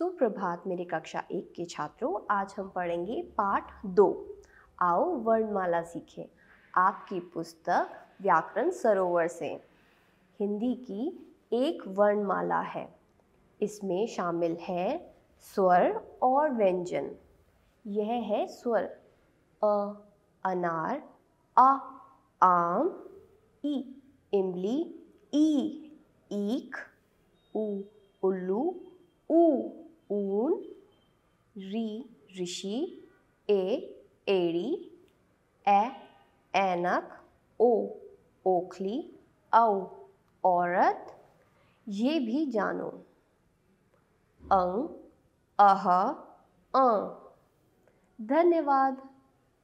सुप्रभात मेरे कक्षा एक के छात्रों आज हम पढ़ेंगे पाठ दो आओ वर्णमाला सीखें आपकी पुस्तक व्याकरण सरोवर से हिंदी की एक वर्णमाला है इसमें शामिल है स्वर और व्यंजन यह है स्वर अ अनार अ आम ई इमली ई ईख उ उल्लू री ऋषि ए एड़ी ए ऐनक ओ ओखली औ औरत ये भी जानो अंग अह अ अं। धन्यवाद